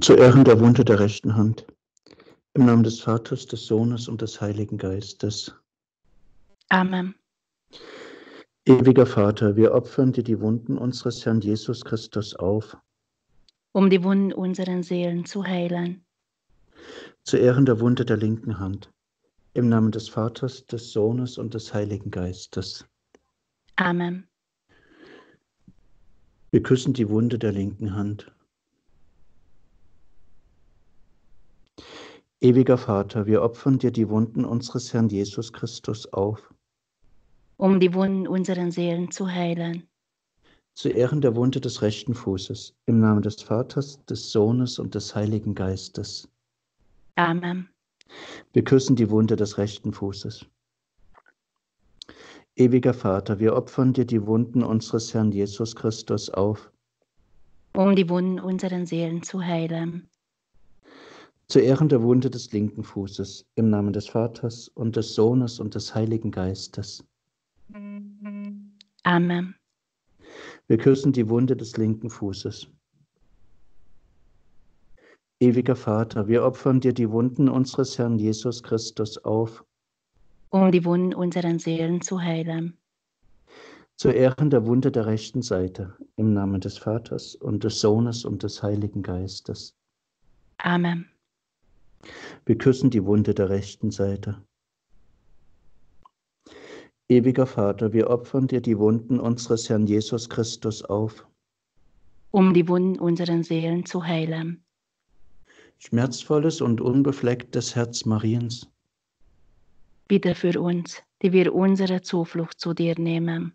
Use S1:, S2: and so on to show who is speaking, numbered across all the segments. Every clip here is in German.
S1: zu Ehren der Wunde der rechten Hand. Im Namen des Vaters, des Sohnes und des Heiligen Geistes. Amen. Ewiger Vater, wir opfern dir die Wunden unseres Herrn Jesus Christus auf,
S2: um die Wunden unseren Seelen zu heilen.
S1: Zu Ehren der Wunde der linken Hand. Im Namen des Vaters, des Sohnes und des Heiligen Geistes. Amen. Wir küssen die Wunde der linken Hand Ewiger Vater, wir opfern dir die Wunden unseres Herrn Jesus Christus auf,
S2: um die Wunden unseren Seelen zu heilen.
S1: Zu Ehren der Wunde des rechten Fußes, im Namen des Vaters, des Sohnes und des Heiligen Geistes. Amen. Wir küssen die Wunde des rechten Fußes. Ewiger Vater, wir opfern dir die Wunden unseres Herrn Jesus Christus auf,
S2: um die Wunden unseren Seelen zu heilen
S1: zu Ehren der Wunde des linken Fußes, im Namen des Vaters und des Sohnes und des Heiligen Geistes. Amen. Wir küssen die Wunde des linken Fußes. Ewiger Vater, wir opfern dir die Wunden unseres Herrn Jesus Christus auf,
S2: um die Wunden unseren Seelen zu heilen.
S1: Zu Ehren der Wunde der rechten Seite, im Namen des Vaters und des Sohnes und des Heiligen Geistes. Amen. Wir küssen die Wunde der rechten Seite. Ewiger Vater, wir opfern dir die Wunden unseres Herrn Jesus Christus auf,
S2: um die Wunden unseren Seelen zu heilen.
S1: Schmerzvolles und unbeflecktes Herz Mariens,
S2: bitte für uns, die wir unsere Zuflucht zu dir nehmen.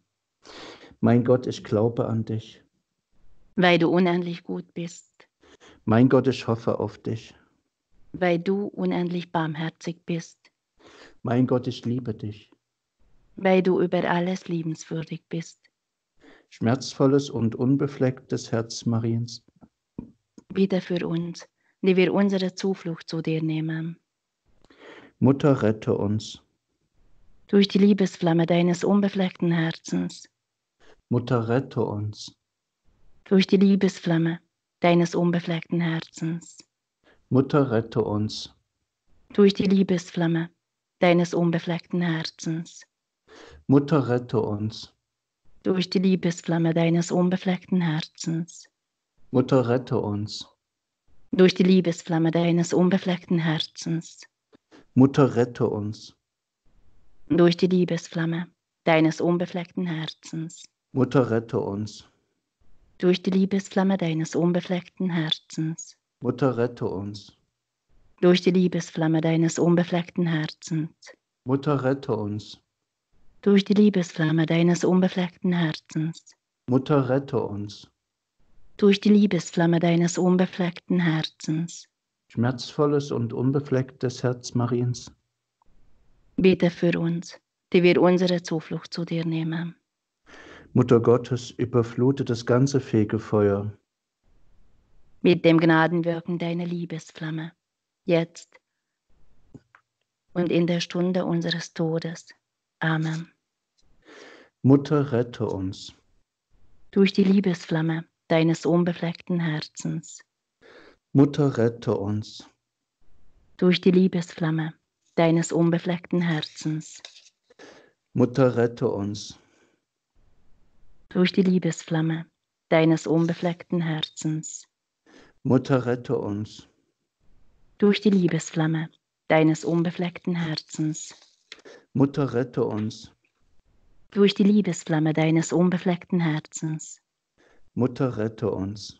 S1: Mein Gott, ich glaube an dich,
S2: weil du unendlich gut bist.
S1: Mein Gott, ich hoffe auf dich
S2: weil du unendlich barmherzig bist.
S1: Mein Gott, ich liebe dich.
S2: Weil du über alles liebenswürdig bist.
S1: Schmerzvolles und unbeflecktes Herz Mariens.
S2: Bitte für uns, die wir unsere Zuflucht zu dir nehmen.
S1: Mutter, rette uns.
S2: Durch die Liebesflamme deines unbefleckten Herzens.
S1: Mutter, rette uns.
S2: Durch die Liebesflamme deines unbefleckten Herzens.
S1: Mutter, rette uns.
S2: Durch die Liebesflamme deines unbefleckten Herzens.
S1: Mutter, rette uns.
S2: Durch die Liebesflamme deines unbefleckten Herzens.
S1: Mutter, rette uns.
S2: Durch die Liebesflamme deines unbefleckten Herzens.
S1: Mutter, rette uns.
S2: Durch die Liebesflamme deines unbefleckten Herzens.
S1: Mutter, rette uns.
S2: Durch die Liebesflamme deines unbefleckten Herzens.
S1: Mutter, rette uns.
S2: Durch die Liebesflamme deines unbefleckten Herzens.
S1: Mutter, rette uns.
S2: Durch die Liebesflamme deines unbefleckten Herzens.
S1: Mutter, rette uns.
S2: Durch die Liebesflamme deines unbefleckten Herzens.
S1: Schmerzvolles und unbeflecktes Herz Mariens.
S2: Bitte für uns, die wir unsere Zuflucht zu dir nehmen.
S1: Mutter Gottes, überflute das ganze Fegefeuer
S2: mit dem Gnadenwirken deiner Liebesflamme, jetzt und in der Stunde unseres Todes. Amen.
S1: Mutter, rette uns.
S2: Durch die Liebesflamme deines unbefleckten Herzens.
S1: Mutter, rette uns.
S2: Durch die Liebesflamme deines unbefleckten Herzens.
S1: Mutter, rette uns.
S2: Durch die Liebesflamme deines unbefleckten Herzens.
S1: Mutter, rette uns.
S2: Durch die Liebesflamme deines unbefleckten Herzens.
S1: Mutter, rette uns.
S2: Durch die Liebesflamme deines unbefleckten Herzens.
S1: Mutter, rette uns.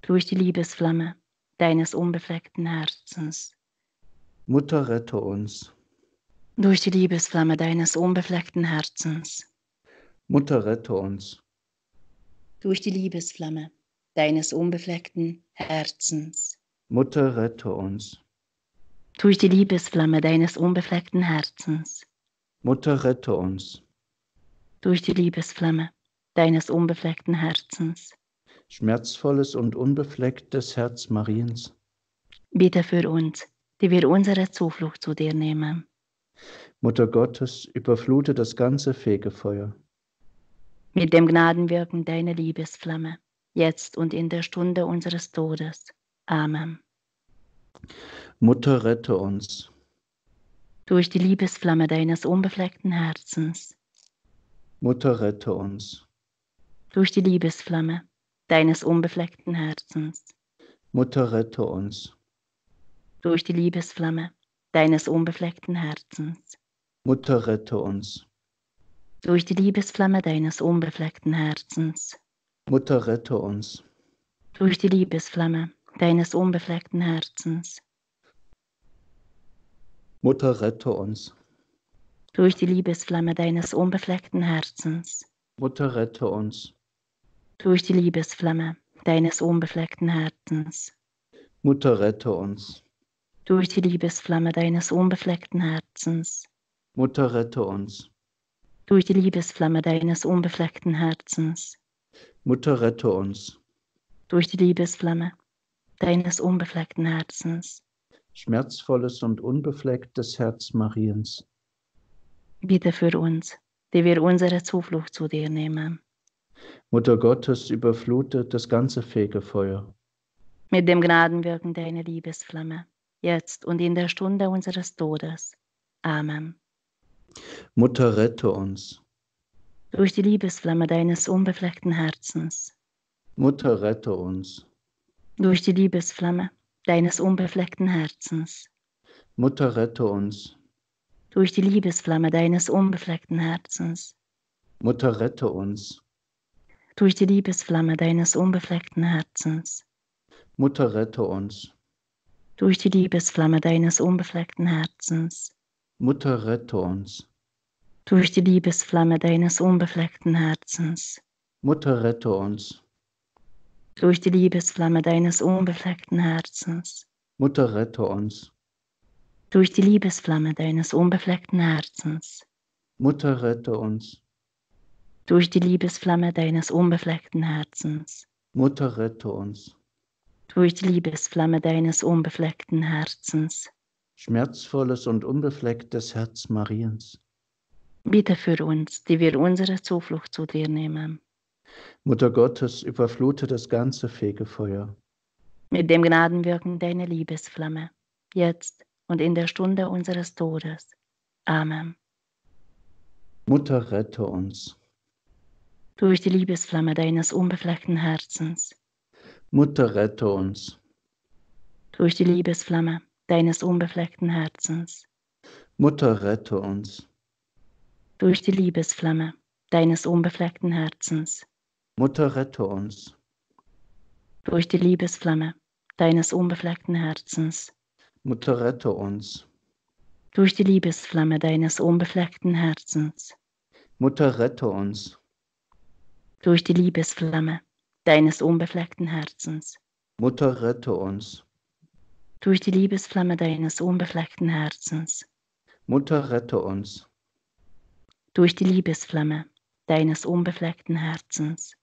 S2: Durch die Liebesflamme deines unbefleckten Herzens.
S1: Mutter, rette uns.
S2: Durch die Liebesflamme deines unbefleckten Herzens.
S1: Mutter, rette uns.
S2: Durch die Liebesflamme deines unbefleckten Herzens.
S1: Mutter, rette uns.
S2: Durch die Liebesflamme deines unbefleckten Herzens.
S1: Mutter, rette uns.
S2: Durch die Liebesflamme deines unbefleckten Herzens.
S1: Schmerzvolles und unbeflecktes Herz Mariens.
S2: Bitte für uns, die wir unsere Zuflucht zu dir nehmen.
S1: Mutter Gottes, überflute das ganze Fegefeuer.
S2: Mit dem Gnadenwirken deiner Liebesflamme jetzt und in der Stunde unseres Todes. Amen.
S1: Mutter, rette uns.
S2: Durch die Liebesflamme deines unbefleckten Herzens.
S1: Mutter, rette uns.
S2: Durch die Liebesflamme deines unbefleckten Herzens.
S1: Mutter, rette uns.
S2: Durch die Liebesflamme deines unbefleckten Herzens.
S1: Mutter, rette uns.
S2: Durch die Liebesflamme deines unbefleckten Herzens.
S1: Mutter, rette uns.
S2: Durch die Liebesflamme deines unbefleckten Herzens.
S1: Mutter, rette uns.
S2: Durch die Liebesflamme deines unbefleckten Herzens.
S1: Mutter, rette uns.
S2: Durch die Liebesflamme deines unbefleckten Herzens.
S1: Mutter, rette uns.
S2: Durch die Liebesflamme deines unbefleckten Herzens.
S1: Mutter, rette uns.
S2: Durch die Liebesflamme deines unbefleckten Herzens.
S1: Mutter, rette uns.
S2: Durch die Liebesflamme deines unbefleckten Herzens.
S1: Schmerzvolles und unbeflecktes Herz Mariens.
S2: Bitte für uns, die wir unsere Zuflucht zu dir nehmen.
S1: Mutter Gottes, überflute das ganze Fegefeuer.
S2: Mit dem Gnadenwirken deiner Liebesflamme, jetzt und in der Stunde unseres Todes. Amen.
S1: Mutter, rette uns
S2: durch die Liebesflamme deines unbefleckten Herzens.
S1: Mutter, rette uns.
S2: Durch die Liebesflamme deines unbefleckten Herzens.
S1: Mutter, rette uns.
S2: Durch die Liebesflamme deines unbefleckten Herzens.
S1: Mutter, rette uns.
S2: Durch die Liebesflamme deines unbefleckten Herzens.
S1: Mutter, rette uns.
S2: Durch die Liebesflamme deines unbefleckten Herzens.
S1: Mutter, rette uns
S2: durch die Liebesflamme deines unbefleckten Herzens.
S1: Mutter, rette uns.
S2: Durch die Liebesflamme deines unbefleckten Herzens.
S1: Mutter, rette uns.
S2: Durch die Liebesflamme deines unbefleckten Herzens.
S1: Mutter, rette uns.
S2: Durch die Liebesflamme deines unbefleckten Herzens.
S1: Mutter, rette uns.
S2: Durch die Liebesflamme deines unbefleckten Herzens.
S1: Schmerzvolles und unbeflecktes Herz Mariens
S2: Bitte für uns, die wir unsere Zuflucht zu dir nehmen.
S1: Mutter Gottes, überflute das ganze Fegefeuer.
S2: Mit dem Gnadenwirken deiner Liebesflamme, jetzt und in der Stunde unseres Todes. Amen.
S1: Mutter, rette uns.
S2: Durch die Liebesflamme deines unbefleckten Herzens.
S1: Mutter, rette uns.
S2: Durch die Liebesflamme deines unbefleckten Herzens.
S1: Mutter, rette uns
S2: durch die Liebesflamme deines unbefleckten Herzens.
S1: Mutter, rette uns.
S2: Durch die Liebesflamme deines unbefleckten Herzens.
S1: Mutter, rette uns.
S2: Durch die Liebesflamme deines unbefleckten Herzens.
S1: Mutter, rette uns.
S2: Durch die Liebesflamme deines unbefleckten Herzens.
S1: Mutter, rette uns.
S2: Durch die Liebesflamme deines unbefleckten Herzens.
S1: Mutter, rette uns
S2: durch die Liebesflamme deines unbefleckten Herzens.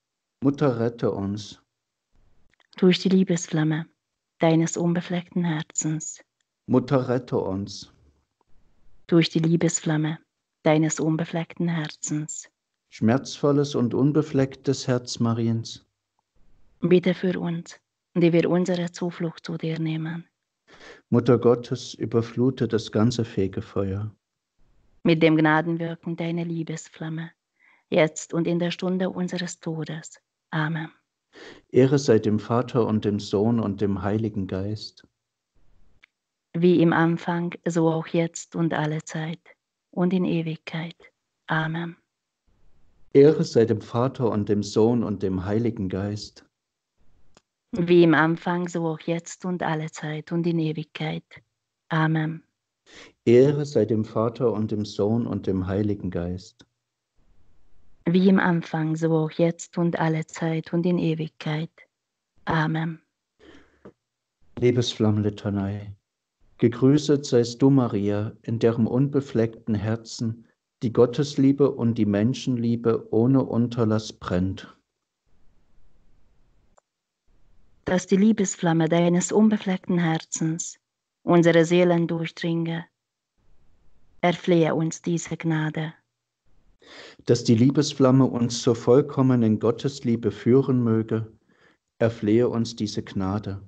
S1: Mutter, rette uns.
S2: Durch die Liebesflamme deines unbefleckten Herzens.
S1: Mutter, rette uns.
S2: Durch die Liebesflamme deines unbefleckten Herzens.
S1: Schmerzvolles und unbeflecktes Herz Mariens.
S2: Bitte für uns, die wir unsere Zuflucht zu dir nehmen.
S1: Mutter Gottes, überflute das ganze Fegefeuer
S2: mit dem Gnadenwirken deiner Liebesflamme, jetzt und in der Stunde unseres Todes. Amen.
S1: Ehre sei dem Vater und dem Sohn und dem Heiligen Geist.
S2: Wie im Anfang, so auch jetzt und alle Zeit und in Ewigkeit. Amen.
S1: Ehre sei dem Vater und dem Sohn und dem Heiligen Geist.
S2: Wie im Anfang, so auch jetzt und alle Zeit und in Ewigkeit. Amen.
S1: Ehre sei dem Vater und dem Sohn und dem Heiligen Geist.
S2: Wie im Anfang, so auch jetzt und alle Zeit und in Ewigkeit. Amen.
S1: Liebes Flammlitanei, gegrüßet seist du, Maria, in deren unbefleckten Herzen die Gottesliebe und die Menschenliebe ohne Unterlass brennt.
S2: Dass die Liebesflamme deines unbefleckten Herzens unsere Seelen durchdringe erflehe uns diese Gnade.
S1: Dass die Liebesflamme uns zur vollkommenen Gottesliebe führen möge, erflehe uns diese Gnade.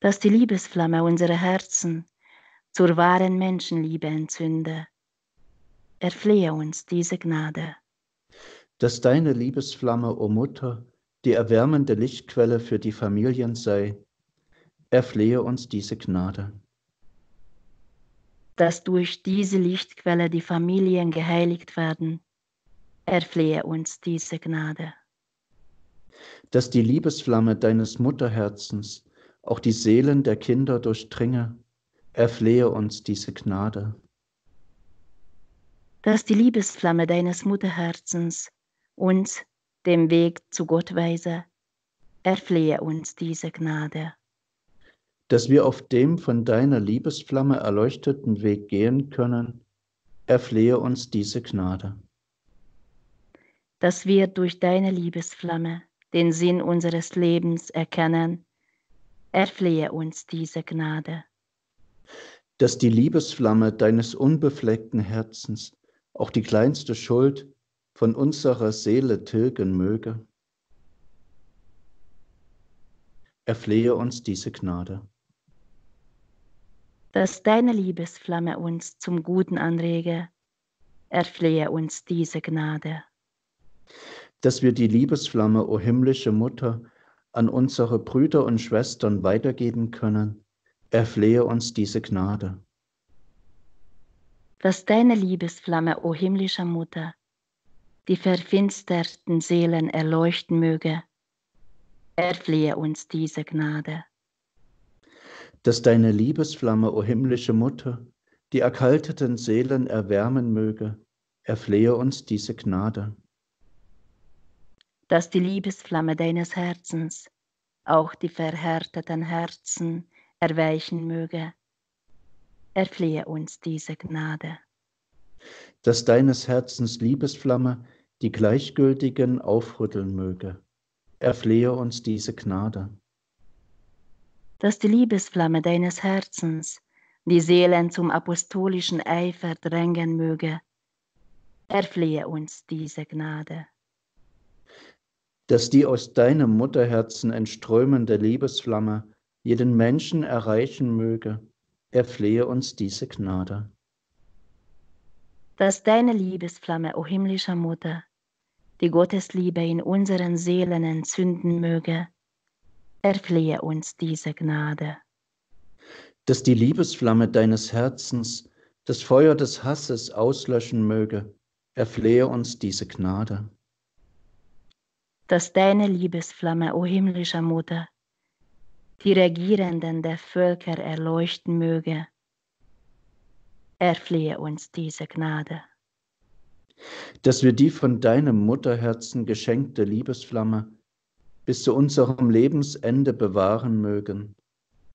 S2: Dass die Liebesflamme unsere Herzen zur wahren Menschenliebe entzünde, erflehe uns diese Gnade.
S1: Dass deine Liebesflamme, o oh Mutter, die erwärmende Lichtquelle für die Familien sei, erflehe uns diese Gnade
S2: dass durch diese Lichtquelle die Familien geheiligt werden. Erflehe uns diese Gnade.
S1: Dass die Liebesflamme deines Mutterherzens auch die Seelen der Kinder durchdringe, erflehe uns diese Gnade.
S2: Dass die Liebesflamme deines Mutterherzens uns dem Weg zu Gott weise, erflehe uns diese Gnade
S1: dass wir auf dem von deiner Liebesflamme erleuchteten Weg gehen können, erflehe uns diese Gnade.
S2: Dass wir durch deine Liebesflamme den Sinn unseres Lebens erkennen, erflehe uns diese Gnade.
S1: Dass die Liebesflamme deines unbefleckten Herzens auch die kleinste Schuld von unserer Seele tilgen möge. Erflehe uns diese Gnade
S2: dass deine Liebesflamme uns zum Guten anrege. Erflehe uns diese Gnade.
S1: Dass wir die Liebesflamme, o himmlische Mutter, an unsere Brüder und Schwestern weitergeben können, erflehe uns diese Gnade.
S2: Dass deine Liebesflamme, o himmlische Mutter, die verfinsterten Seelen erleuchten möge, erflehe uns diese Gnade
S1: dass deine Liebesflamme, o himmlische Mutter, die erkalteten Seelen erwärmen möge, erflehe uns diese Gnade.
S2: Dass die Liebesflamme deines Herzens auch die verhärteten Herzen erweichen möge, erflehe uns diese Gnade.
S1: Dass deines Herzens Liebesflamme die Gleichgültigen aufrütteln möge, erflehe uns diese Gnade
S2: dass die Liebesflamme deines Herzens die Seelen zum apostolischen Eifer drängen möge. Erflehe uns diese Gnade.
S1: Dass die aus deinem Mutterherzen entströmende Liebesflamme jeden Menschen erreichen möge, erflehe uns diese Gnade.
S2: Dass deine Liebesflamme, o himmlischer Mutter, die Gottesliebe in unseren Seelen entzünden möge, erflehe uns diese Gnade.
S1: Dass die Liebesflamme deines Herzens das Feuer des Hasses auslöschen möge, erflehe uns diese Gnade.
S2: Dass deine Liebesflamme, o himmlische Mutter, die Regierenden der Völker erleuchten möge, erflehe uns diese Gnade.
S1: Dass wir die von deinem Mutterherzen geschenkte Liebesflamme bis zu unserem Lebensende bewahren mögen,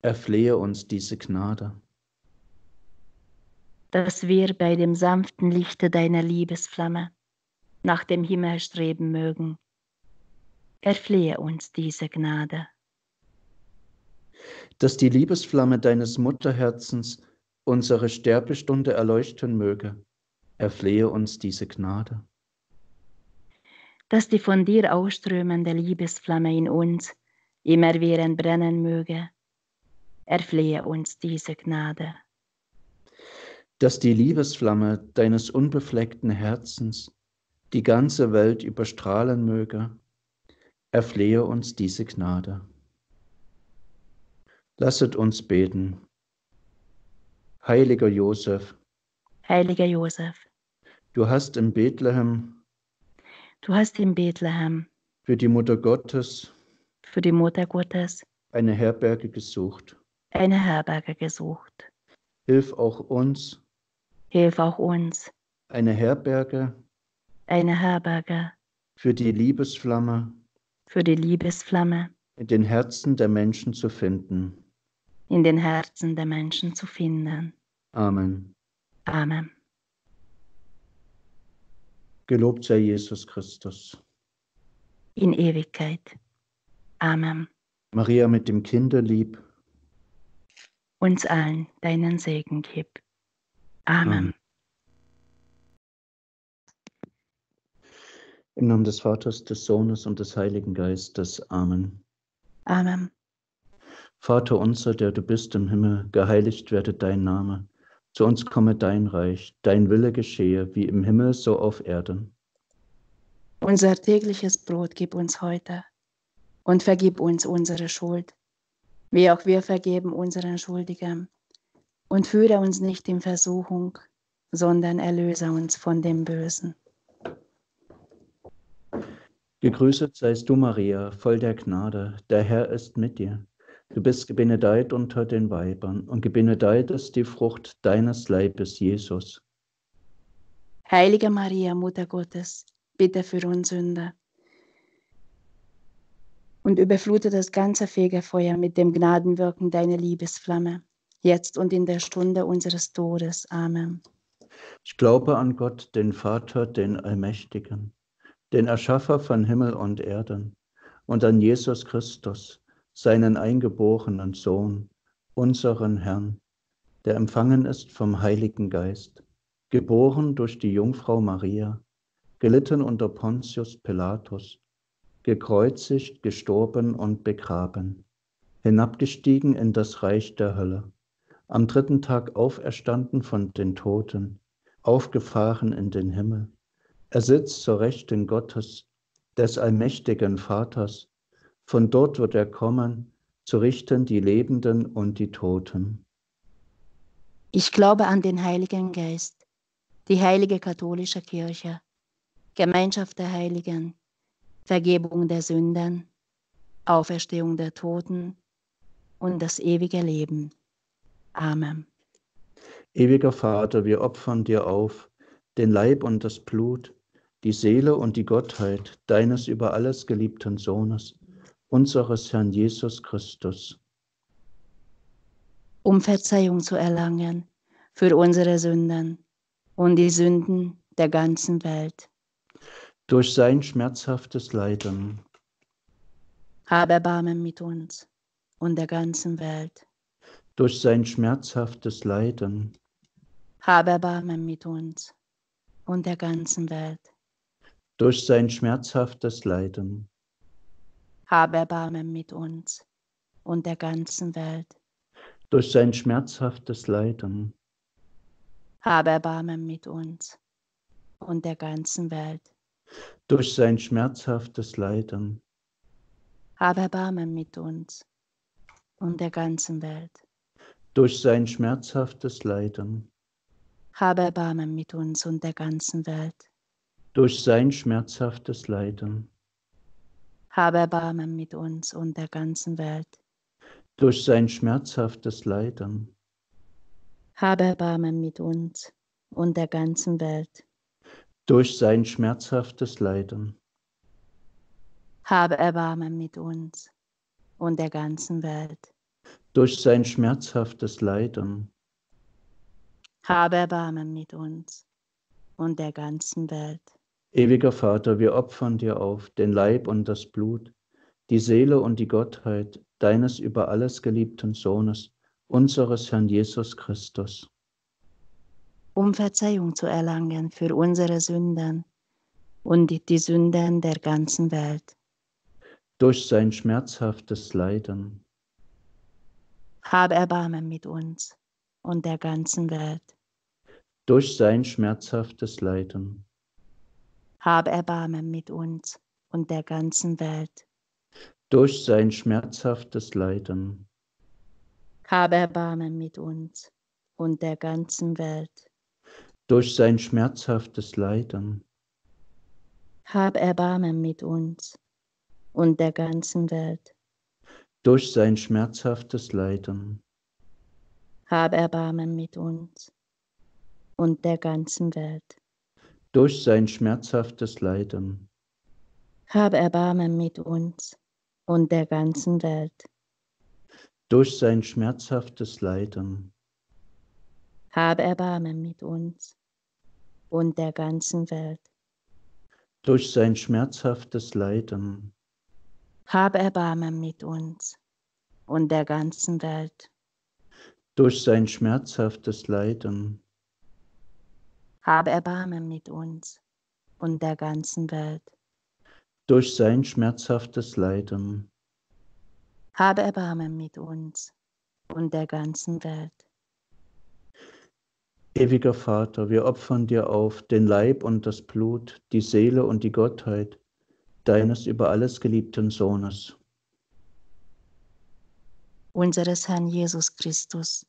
S1: erflehe uns diese Gnade.
S2: Dass wir bei dem sanften Lichte deiner Liebesflamme nach dem Himmel streben mögen, erflehe uns diese Gnade.
S1: Dass die Liebesflamme deines Mutterherzens unsere Sterbestunde erleuchten möge, erflehe uns diese Gnade
S2: dass die von dir ausströmende Liebesflamme in uns immerwährend brennen möge. Erflehe uns diese Gnade.
S1: Dass die Liebesflamme deines unbefleckten Herzens die ganze Welt überstrahlen möge, erflehe uns diese Gnade. Lasset uns beten. Heiliger Josef.
S2: Heiliger Josef.
S1: Du hast in Bethlehem
S2: Du hast in Bethlehem
S1: für die Mutter Gottes,
S2: für die Mutter Gottes
S1: eine Herberge gesucht.
S2: Eine Herberge
S1: gesucht. Hilf auch uns.
S2: Hilf auch uns.
S1: Eine Herberge.
S2: Eine Herberge.
S1: Für die Liebesflamme.
S2: Für die Liebesflamme.
S1: In den Herzen der Menschen zu finden.
S2: In den Herzen der Menschen zu finden.
S1: Amen. Amen. Gelobt sei Jesus Christus.
S2: In Ewigkeit. Amen.
S1: Maria mit dem Kinderlieb.
S2: Uns allen deinen Segen gib. Amen. Amen.
S1: Im Namen des Vaters, des Sohnes und des Heiligen Geistes. Amen. Amen. Vater unser, der du bist im Himmel, geheiligt werde dein Name zu uns komme dein Reich, dein Wille geschehe, wie im Himmel so auf Erden.
S2: Unser tägliches Brot gib uns heute und vergib uns unsere Schuld, wie auch wir vergeben unseren Schuldigen. Und führe uns nicht in Versuchung, sondern erlöse uns von dem Bösen.
S1: Gegrüßet seist du, Maria, voll der Gnade, der Herr ist mit dir. Du bist gebenedeit unter den Weibern und gebenedeit ist die Frucht deines Leibes, Jesus.
S2: Heilige Maria, Mutter Gottes, bitte für uns Sünder. Und überflute das ganze Fegefeuer mit dem Gnadenwirken deiner Liebesflamme, jetzt und in der Stunde unseres Todes. Amen.
S1: Ich glaube an Gott, den Vater, den Allmächtigen, den Erschaffer von Himmel und Erden und an Jesus Christus seinen eingeborenen Sohn, unseren Herrn, der empfangen ist vom Heiligen Geist, geboren durch die Jungfrau Maria, gelitten unter Pontius Pilatus, gekreuzigt, gestorben und begraben, hinabgestiegen in das Reich der Hölle, am dritten Tag auferstanden von den Toten, aufgefahren in den Himmel. Er sitzt zur Rechten Gottes, des allmächtigen Vaters, von dort wird er kommen, zu richten die Lebenden und die Toten.
S2: Ich glaube an den Heiligen Geist, die heilige katholische Kirche, Gemeinschaft der Heiligen, Vergebung der Sünden, Auferstehung der Toten und das ewige Leben. Amen.
S1: Ewiger Vater, wir opfern dir auf, den Leib und das Blut, die Seele und die Gottheit deines über alles geliebten Sohnes unseres Herrn Jesus Christus.
S2: Um Verzeihung zu erlangen für unsere Sünden und die Sünden der ganzen Welt.
S1: Durch sein schmerzhaftes Leiden.
S2: Habe Erbarmen mit uns und der ganzen Welt.
S1: Durch sein schmerzhaftes Leiden.
S2: Habe Erbarmen mit uns und der ganzen Welt.
S1: Durch sein schmerzhaftes Leiden
S2: habe Erbarmen mit uns und der ganzen Welt.
S1: Durch sein schmerzhaftes Leiden,
S2: habe Erbarmen mit uns und der ganzen Welt.
S1: Durch sein schmerzhaftes Leiden,
S2: habe Erbarmen mit uns und der ganzen Welt.
S1: Durch sein schmerzhaftes Leiden,
S2: habe Erbarmen mit uns und der ganzen Welt.
S1: Durch sein schmerzhaftes Leiden
S2: habe Erbarmen mit uns und der ganzen Welt.
S1: Durch sein schmerzhaftes Leiden,
S2: habe Erbarmen mit uns und der ganzen Welt.
S1: Durch sein schmerzhaftes Leiden,
S2: habe Erbarmen mit uns und der ganzen Welt.
S1: Durch sein schmerzhaftes Leiden,
S2: habe Erbarmen mit uns und der ganzen Welt.
S1: Ewiger Vater, wir opfern dir auf den Leib und das Blut, die Seele und die Gottheit deines über alles geliebten Sohnes, unseres Herrn Jesus Christus.
S2: Um Verzeihung zu erlangen für unsere Sünden und die Sünden der ganzen Welt.
S1: Durch sein schmerzhaftes Leiden.
S2: Hab Erbarmen mit uns und der ganzen Welt.
S1: Durch sein schmerzhaftes Leiden
S2: hab Erbarmen mit uns und der ganzen Welt.
S1: Durch sein schmerzhaftes Leiden.
S2: Hab Erbarmen mit uns und der ganzen Welt.
S1: Durch sein schmerzhaftes Leiden.
S2: Hab Erbarmen mit uns und der ganzen Welt.
S1: Durch sein schmerzhaftes Leiden.
S2: Hab Erbarmen mit uns und der ganzen Welt
S1: durch sein schmerzhaftes Leiden.
S2: Hab Erbarmen mit uns und der ganzen Welt.
S1: Durch sein schmerzhaftes Leiden.
S2: Hab Erbarmen mit uns und der ganzen Welt.
S1: Durch sein schmerzhaftes Leiden.
S2: Hab Erbarmen mit uns und der ganzen Welt.
S1: Durch sein schmerzhaftes Leiden
S2: habe Erbarmen mit uns und der ganzen Welt.
S1: Durch sein schmerzhaftes Leiden,
S2: habe Erbarmen mit uns und der ganzen Welt.
S1: Ewiger Vater, wir opfern dir auf den Leib und das Blut, die Seele und die Gottheit deines über alles geliebten Sohnes.
S2: Unseres Herrn Jesus Christus,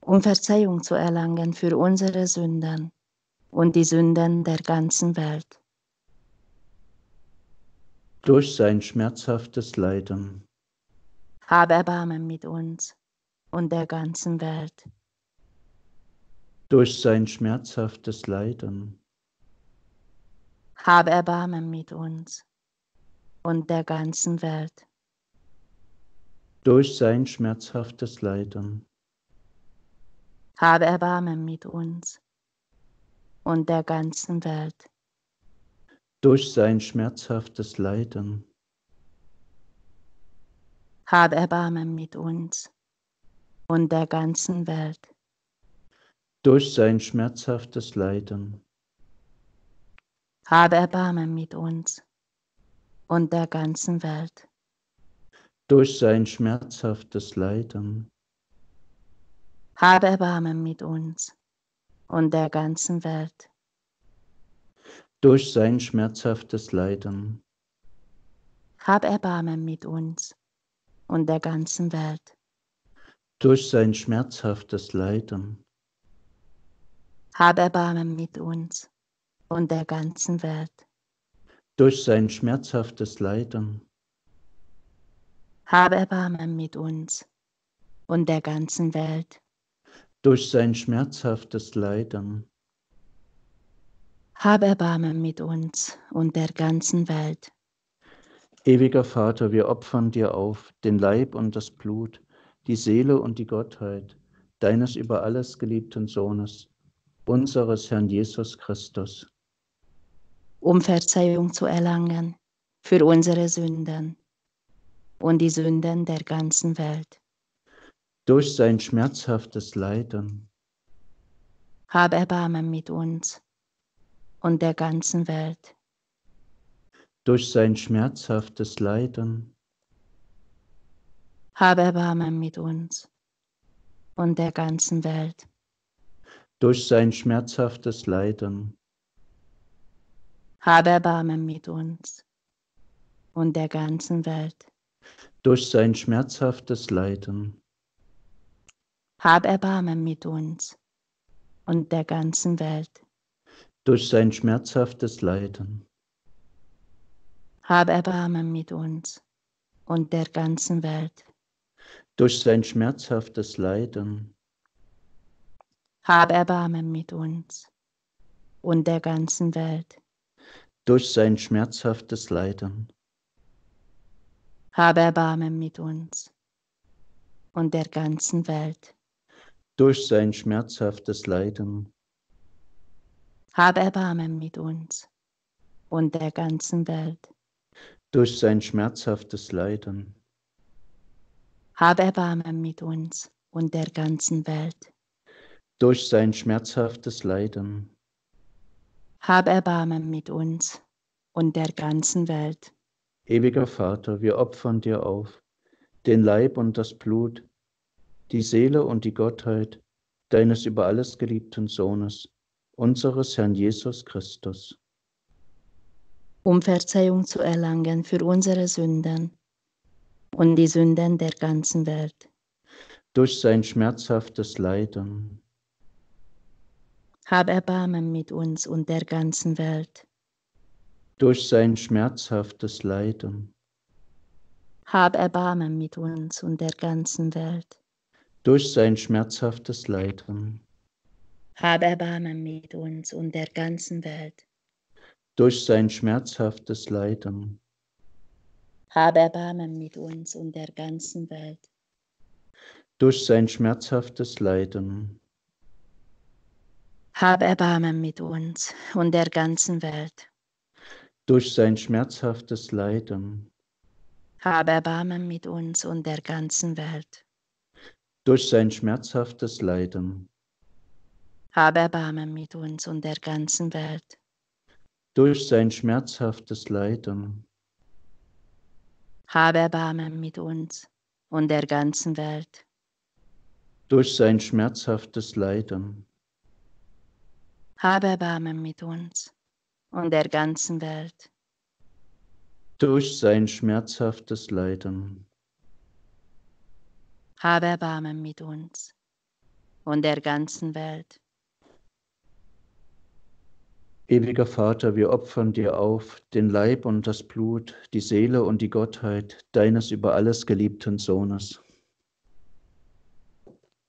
S2: um Verzeihung zu erlangen für unsere Sünden und die Sünden der ganzen Welt.
S1: Durch sein schmerzhaftes Leiden.
S2: Habe Erbarmen mit uns und der ganzen Welt.
S1: Durch sein schmerzhaftes Leiden.
S2: Habe Erbarmen mit uns und der ganzen Welt.
S1: Durch sein schmerzhaftes Leiden.
S2: Habe Erbarmen mit uns und der ganzen Welt.
S1: Durch sein schmerzhaftes Leiden.
S2: Hab Erbarmen mit uns und der ganzen Welt.
S1: Durch sein schmerzhaftes Leiden.
S2: Hab Erbarmen mit uns und der ganzen Welt.
S1: Durch sein schmerzhaftes Leiden.
S2: Hab Erbarmen mit uns und der ganzen Welt.
S1: Durch sein schmerzhaftes Leiden.
S2: Hab Erbarmen mit uns und der ganzen Welt.
S1: Durch sein schmerzhaftes Leiden.
S2: Hab Erbarmen mit uns und der ganzen Welt.
S1: Durch sein schmerzhaftes Leiden.
S2: Hab Erbarmen mit uns und der ganzen Welt
S1: durch sein schmerzhaftes Leiden.
S2: Hab Erbarmen mit uns und der ganzen Welt.
S1: Ewiger Vater, wir opfern dir auf, den Leib und das Blut, die Seele und die Gottheit deines über alles geliebten Sohnes, unseres Herrn Jesus Christus.
S2: Um Verzeihung zu erlangen für unsere Sünden und die Sünden der ganzen Welt
S1: durch sein schmerzhaftes Leiden.
S2: Hab Erbarmen mit uns und der ganzen Welt.
S1: Durch sein schmerzhaftes Leiden.
S2: Hab Erbarmen mit uns und der ganzen Welt.
S1: Durch sein schmerzhaftes Leiden.
S2: Hab Erbarmen mit uns und der ganzen Welt.
S1: Durch sein schmerzhaftes Leiden
S2: hab Erbarmen mit uns und der ganzen Welt.
S1: Durch sein schmerzhaftes Leiden.
S2: Hab Erbarmen mit uns und der ganzen Welt.
S1: Durch sein schmerzhaftes Leiden.
S2: Hab Erbarmen mit uns und der ganzen Welt.
S1: Durch sein schmerzhaftes Leiden.
S2: Hab Erbarmen mit uns und der ganzen Welt
S1: durch sein schmerzhaftes Leiden.
S2: Habe Erbarmen mit uns und der ganzen Welt.
S1: Durch sein schmerzhaftes Leiden.
S2: Habe Erbarmen mit uns und der ganzen Welt.
S1: Durch sein schmerzhaftes Leiden.
S2: Hab Erbarmen mit uns und der ganzen Welt.
S1: Ewiger Vater, wir opfern dir auf, den Leib und das Blut die Seele und die Gottheit deines über alles geliebten Sohnes, unseres Herrn Jesus Christus.
S2: Um Verzeihung zu erlangen für unsere Sünden und die Sünden der ganzen Welt.
S1: Durch sein schmerzhaftes Leiden.
S2: Hab Erbarmen mit uns und der ganzen Welt.
S1: Durch sein schmerzhaftes Leiden.
S2: Hab Erbarmen mit uns und der ganzen Welt
S1: durch sein schmerzhaftes Leiden.
S2: Habe Erbarmen mit uns und der ganzen Welt.
S1: Durch sein schmerzhaftes Leiden.
S2: Habe Erbarmen mit uns und der ganzen Welt.
S1: Durch sein schmerzhaftes Leiden.
S2: Habe Erbarmen mit uns und der ganzen Welt.
S1: Durch sein schmerzhaftes Leiden.
S2: Habe Erbarmen mit uns und der ganzen Welt
S1: durch sein schmerzhaftes Leiden.
S2: Habe Erbarmen mit uns und der ganzen Welt.
S1: Durch sein schmerzhaftes Leiden.
S2: Habe Erbarmen mit uns und der ganzen Welt.
S1: Durch sein schmerzhaftes Leiden.
S2: Habe Erbarmen mit uns und der ganzen Welt.
S1: Durch sein schmerzhaftes Leiden
S2: habe Erbarmen mit uns und der ganzen Welt.
S1: Ewiger Vater, wir opfern dir auf den Leib und das Blut, die Seele und die Gottheit deines über alles geliebten Sohnes.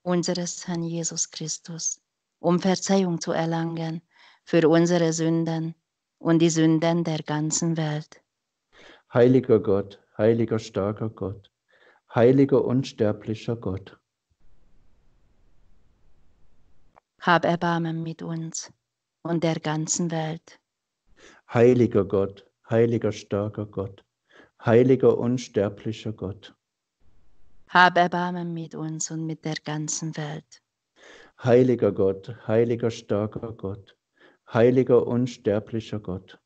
S2: Unseres Herrn Jesus Christus, um Verzeihung zu erlangen für unsere Sünden und die Sünden der ganzen Welt.
S1: Heiliger Gott, heiliger starker Gott, heiliger, unsterblicher Gott.
S2: Hab Erbarmen mit uns und der ganzen Welt.
S1: Heiliger Gott, heiliger, starker Gott, heiliger, unsterblicher Gott.
S2: Hab Erbarmen mit uns und mit der ganzen Welt.
S1: Heiliger Gott, heiliger, starker Gott, heiliger, unsterblicher Gott.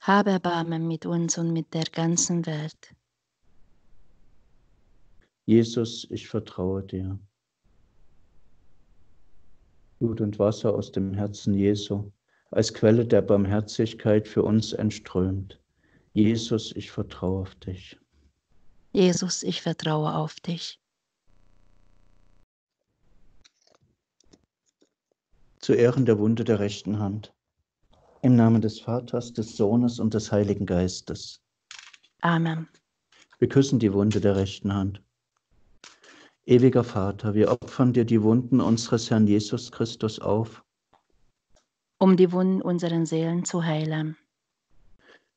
S2: Hab Erbarmen mit uns und mit der ganzen Welt.
S1: Jesus, ich vertraue dir. Blut und Wasser aus dem Herzen Jesu, als Quelle der Barmherzigkeit für uns entströmt. Jesus, ich vertraue auf dich.
S2: Jesus, ich vertraue auf dich.
S1: Zu Ehren der Wunde der rechten Hand. Im Namen des Vaters, des Sohnes und des Heiligen Geistes. Amen. Wir küssen die Wunde der rechten Hand. Ewiger Vater, wir opfern dir die Wunden unseres Herrn Jesus Christus auf,
S2: um die Wunden unseren Seelen zu heilen.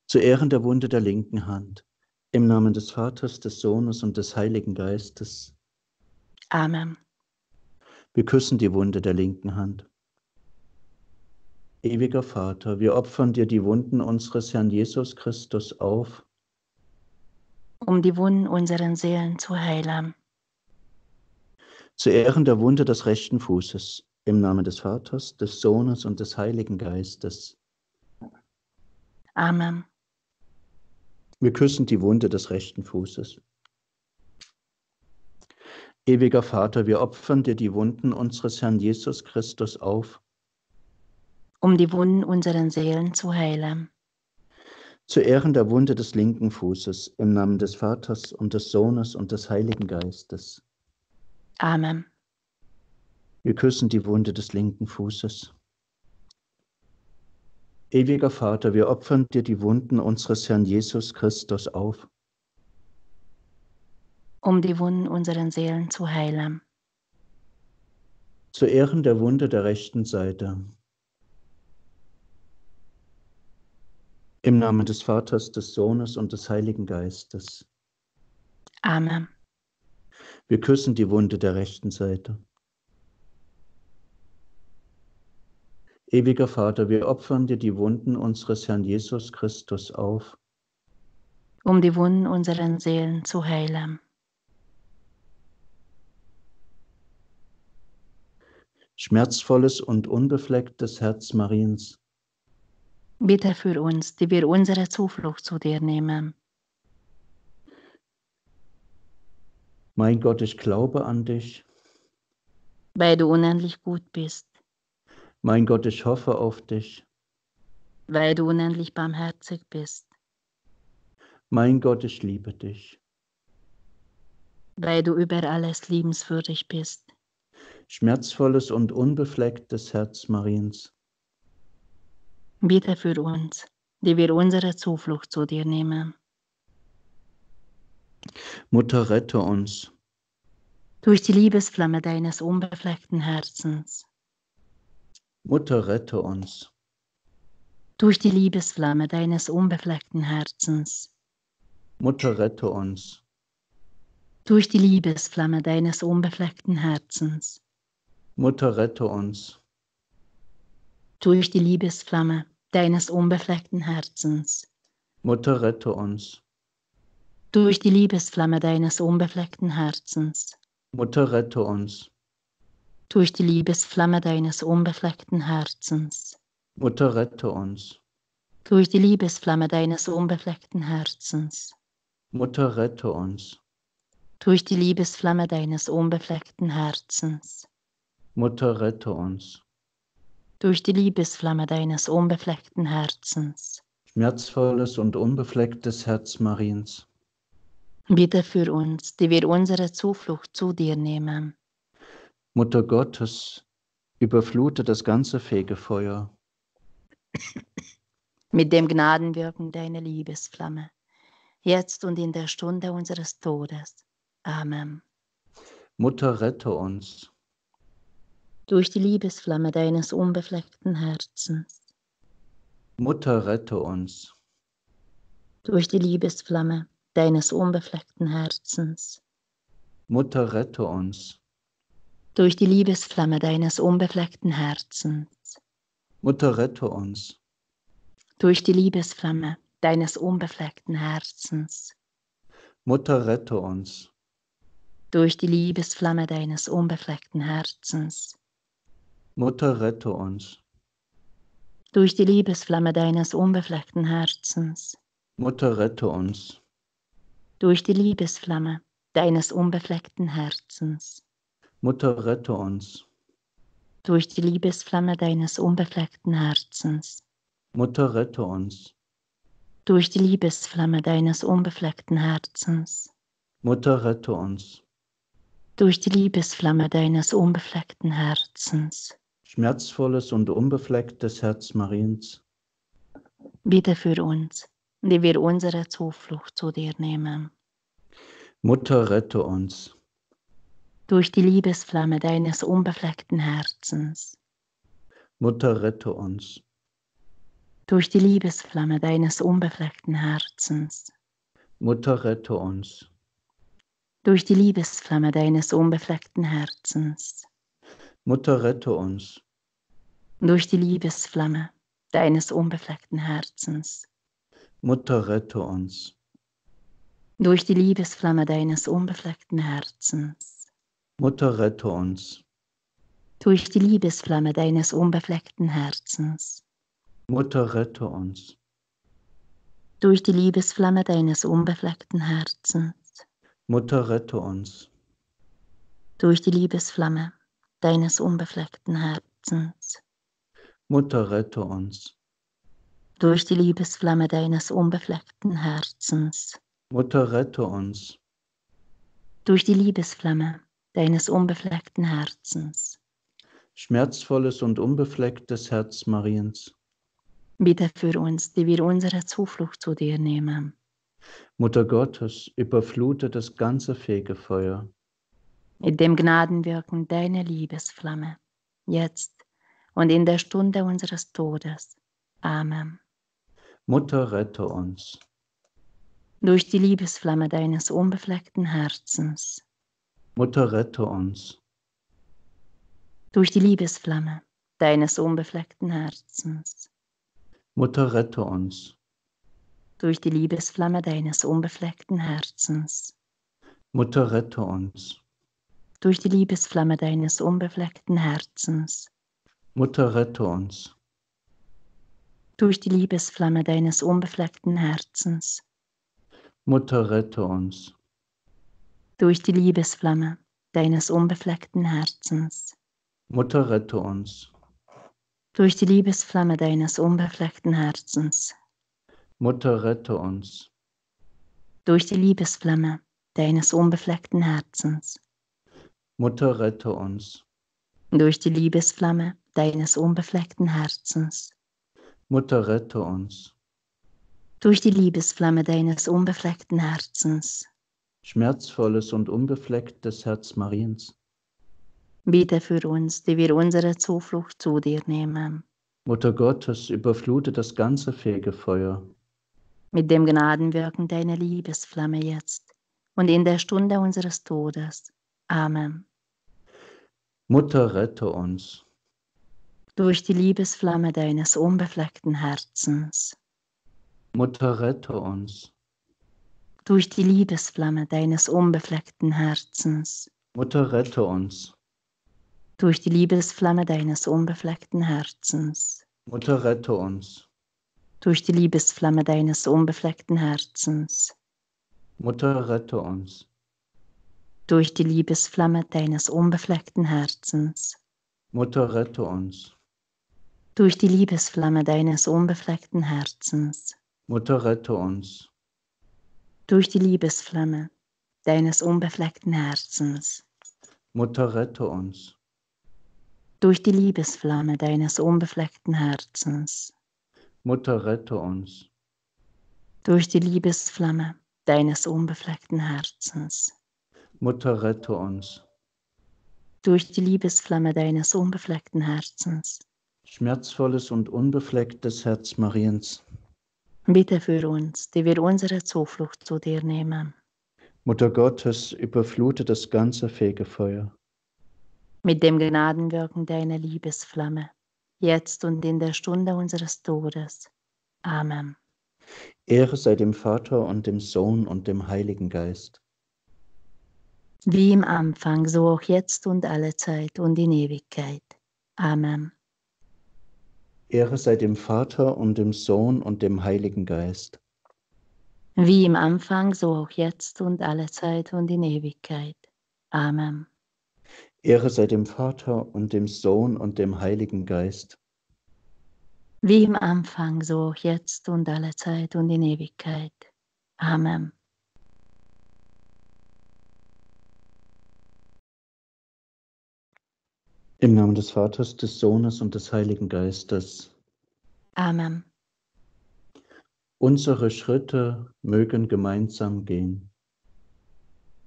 S1: Zu Ehren der Wunde der linken Hand, im Namen des Vaters, des Sohnes und des Heiligen Geistes. Amen. Wir küssen die Wunde der linken Hand. Ewiger Vater, wir opfern dir die Wunden unseres Herrn Jesus Christus auf,
S2: um die Wunden unseren Seelen zu heilen
S1: zu Ehren der Wunde des rechten Fußes. Im Namen des Vaters, des Sohnes und des Heiligen Geistes. Amen. Wir küssen die Wunde des rechten Fußes. Ewiger Vater, wir opfern dir die Wunden unseres Herrn Jesus Christus auf,
S2: um die Wunden unseren Seelen zu heilen.
S1: Zu Ehren der Wunde des linken Fußes, im Namen des Vaters und des Sohnes und des Heiligen Geistes. Amen. Wir küssen die Wunde des linken Fußes. Ewiger Vater, wir opfern dir die Wunden unseres Herrn Jesus Christus auf.
S2: Um die Wunden unseren Seelen zu heilen.
S1: Zu Ehren der Wunde der rechten Seite. Im Namen des Vaters, des Sohnes und des Heiligen Geistes. Amen. Wir küssen die Wunde der rechten Seite. Ewiger Vater, wir opfern dir die Wunden unseres Herrn Jesus Christus auf,
S2: um die Wunden unseren Seelen zu heilen.
S1: Schmerzvolles und unbeflecktes Herz Mariens,
S2: bitte für uns, die wir unsere Zuflucht zu dir nehmen.
S1: Mein Gott, ich glaube an dich.
S2: Weil du unendlich gut bist.
S1: Mein Gott, ich hoffe auf dich.
S2: Weil du unendlich barmherzig bist.
S1: Mein Gott, ich liebe dich.
S2: Weil du über alles liebenswürdig bist.
S1: Schmerzvolles und unbeflecktes Herz Mariens.
S2: Bitte für uns, die wir unsere Zuflucht zu dir nehmen.
S1: Mutter, rette uns.
S2: Durch die Liebesflamme deines unbefleckten Herzens.
S1: Mutter, rette uns.
S2: Durch die Liebesflamme deines unbefleckten Herzens.
S1: Mutter, rette uns.
S2: Durch die Liebesflamme deines unbefleckten Herzens.
S1: Mutter, rette uns.
S2: Durch die Liebesflamme deines unbefleckten Herzens.
S1: Mutter, rette uns
S2: durch die Liebesflamme deines unbefleckten Herzens.
S1: Mutter, rette uns.
S2: Durch die Liebesflamme deines unbefleckten Herzens.
S1: Mutter, rette uns.
S2: Durch die Liebesflamme deines unbefleckten Herzens.
S1: Mutter, rette uns.
S2: Durch die Liebesflamme deines unbefleckten Herzens.
S1: Mutter, rette uns.
S2: Durch die Liebesflamme deines unbefleckten Herzens.
S1: Schmerzvolles und unbeflecktes Herz Mariens
S2: Bitte für uns, die wir unsere Zuflucht zu dir nehmen.
S1: Mutter Gottes, überflute das ganze Fegefeuer.
S2: Mit dem Gnadenwirken deiner Liebesflamme, jetzt und in der Stunde unseres Todes. Amen.
S1: Mutter, rette uns.
S2: Durch die Liebesflamme deines unbefleckten Herzens.
S1: Mutter, rette uns.
S2: Durch die Liebesflamme deines unbefleckten Herzens.
S1: Mutter, rette uns.
S2: Durch die Liebesflamme deines unbefleckten Herzens.
S1: Mutter, rette uns.
S2: Durch die Liebesflamme deines unbefleckten Herzens.
S1: Mutter, rette uns.
S2: Durch die Liebesflamme deines unbefleckten Herzens.
S1: Mutter, rette uns.
S2: Durch die Liebesflamme deines unbefleckten Herzens.
S1: Mutter, rette uns
S2: durch die Liebesflamme deines unbefleckten Herzens.
S1: Mutter, rette uns.
S2: Durch die Liebesflamme deines unbefleckten Herzens.
S1: Mutter, rette uns.
S2: Durch die Liebesflamme deines unbefleckten Herzens.
S1: Mutter, rette uns.
S2: Durch die Liebesflamme deines unbefleckten Herzens.
S1: Schmerzvolles und unbeflecktes Herz Mariens.
S2: Bitte für uns die wir unsere Zuflucht zu dir nehmen.
S1: Mutter, rette uns.
S2: Durch die Liebesflamme deines unbefleckten Herzens.
S1: Mutter, rette uns.
S2: Durch die Liebesflamme deines unbefleckten Herzens.
S1: Mutter, rette uns.
S2: Durch die Liebesflamme deines unbefleckten Herzens.
S1: Mutter, rette uns.
S2: Durch die Liebesflamme deines unbefleckten Herzens.
S1: Mutter, rette uns.
S2: Durch die Liebesflamme deines unbefleckten Herzens.
S1: Mutter, rette uns.
S2: Durch die Liebesflamme deines unbefleckten Herzens.
S1: Mutter, rette uns.
S2: Durch die Liebesflamme deines unbefleckten Herzens.
S1: Mutter, rette uns.
S2: Durch die Liebesflamme deines unbefleckten Herzens.
S1: Mutter, rette uns
S2: durch die Liebesflamme deines unbefleckten Herzens.
S1: Mutter, rette uns.
S2: Durch die Liebesflamme deines unbefleckten Herzens.
S1: Schmerzvolles und unbeflecktes Herz Mariens.
S2: Bitte für uns, die wir unsere Zuflucht zu dir nehmen.
S1: Mutter Gottes, überflute das ganze Fegefeuer.
S2: Mit dem Gnadenwirken deiner Liebesflamme, jetzt und in der Stunde unseres Todes. Amen.
S1: Mutter, rette uns.
S2: Durch die Liebesflamme deines unbefleckten Herzens.
S1: Mutter, rette uns.
S2: Durch die Liebesflamme deines unbefleckten Herzens.
S1: Mutter, rette uns.
S2: Durch die Liebesflamme deines unbefleckten Herzens.
S1: Mutter, rette uns.
S2: Durch die Liebesflamme deines unbefleckten Herzens.
S1: Mutter, rette uns
S2: durch die Liebesflamme deines unbefleckten Herzens.
S1: Mutter, rette uns.
S2: Durch die Liebesflamme deines unbefleckten Herzens.
S1: Mutter, rette uns.
S2: Durch die Liebesflamme deines unbefleckten Herzens.
S1: Mutter, rette uns.
S2: Durch die Liebesflamme deines unbefleckten Herzens.
S1: Mutter, rette uns.
S2: Durch die Liebesflamme deines unbefleckten Herzens.
S1: Mutter, rette uns.
S2: Durch die Liebesflamme deines unbefleckten Herzens.
S1: Schmerzvolles und unbeflecktes Herz Mariens.
S2: Bitte für uns, die wir unsere Zuflucht zu dir nehmen.
S1: Mutter Gottes, überflute das ganze Fegefeuer.
S2: Mit dem Gnadenwirken deiner Liebesflamme jetzt und in der Stunde unseres Todes. Amen.
S1: Mutter, rette uns
S2: durch die Liebesflamme deines unbefleckten Herzens.
S1: Mutter, rette uns.
S2: Durch die Liebesflamme deines unbefleckten Herzens.
S1: Mutter, rette uns.
S2: Durch die Liebesflamme deines unbefleckten Herzens.
S1: Mutter, rette uns.
S2: Durch die Liebesflamme deines unbefleckten Herzens.
S1: Mutter, rette uns.
S2: Durch die Liebesflamme deines unbefleckten Herzens.
S1: Mutter, rette uns
S2: durch die Liebesflamme deines unbefleckten Herzens.
S1: Mutter, rette uns.
S2: Durch die Liebesflamme deines unbefleckten Herzens.
S1: Mutter, rette uns.
S2: Durch die Liebesflamme deines unbefleckten Herzens.
S1: Mutter, rette uns.
S2: Durch die Liebesflamme deines unbefleckten Herzens.
S1: Mutter, rette uns.
S2: Durch die Liebesflamme deines unbefleckten Herzens
S1: schmerzvolles und unbeflecktes Herz Mariens.
S2: Bitte für uns, die wir unsere Zuflucht zu dir nehmen.
S1: Mutter Gottes, überflute das ganze Fegefeuer.
S2: Mit dem Gnadenwirken deiner Liebesflamme, jetzt und in der Stunde unseres Todes. Amen.
S1: Ehre sei dem Vater und dem Sohn und dem Heiligen Geist.
S2: Wie im Anfang, so auch jetzt und alle Zeit und in Ewigkeit. Amen.
S1: Ehre sei dem Vater und dem Sohn und dem Heiligen Geist.
S2: Wie im Anfang, so auch jetzt und alle Zeit und in Ewigkeit. Amen.
S1: Ehre sei dem Vater und dem Sohn und dem Heiligen Geist.
S2: Wie im Anfang, so auch jetzt und alle Zeit und in Ewigkeit. Amen.
S3: Im Namen
S1: des Vaters, des Sohnes und des Heiligen Geistes. Amen. Unsere Schritte mögen gemeinsam gehen.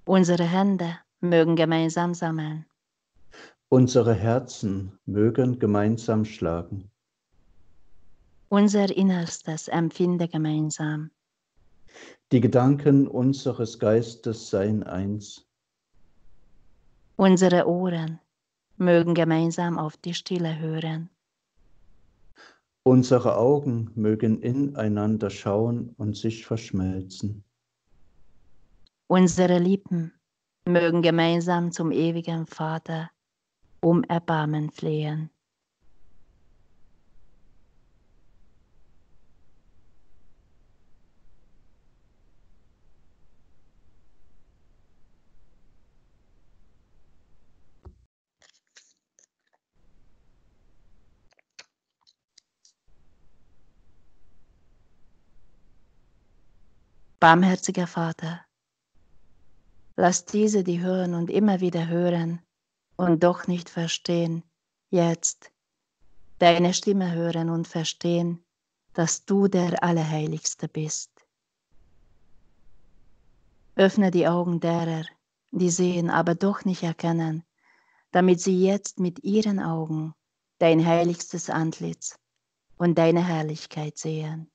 S2: Unsere Hände mögen gemeinsam sammeln.
S1: Unsere Herzen mögen gemeinsam schlagen.
S2: Unser Innerstes empfinde gemeinsam.
S1: Die Gedanken unseres Geistes seien eins.
S2: Unsere Ohren mögen gemeinsam auf die Stille hören.
S1: Unsere Augen mögen ineinander schauen und sich verschmelzen.
S2: Unsere Lippen mögen gemeinsam zum ewigen Vater um Erbarmen flehen. Barmherziger Vater, lass diese, die hören und immer wieder hören und doch nicht verstehen, jetzt deine Stimme hören und verstehen, dass du der Allerheiligste bist. Öffne die Augen derer, die sehen, aber doch nicht erkennen, damit sie jetzt mit ihren Augen dein heiligstes Antlitz und deine Herrlichkeit sehen.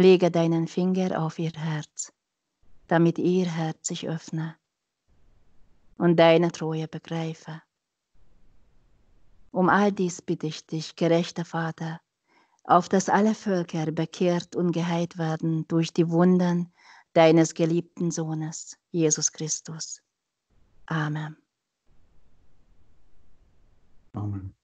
S2: Lege deinen Finger auf ihr Herz, damit ihr Herz sich öffne und deine Treue begreife. Um all dies bitte ich dich, gerechter Vater, auf dass alle Völker bekehrt und geheilt werden durch die Wunden deines geliebten Sohnes, Jesus Christus. Amen. Amen.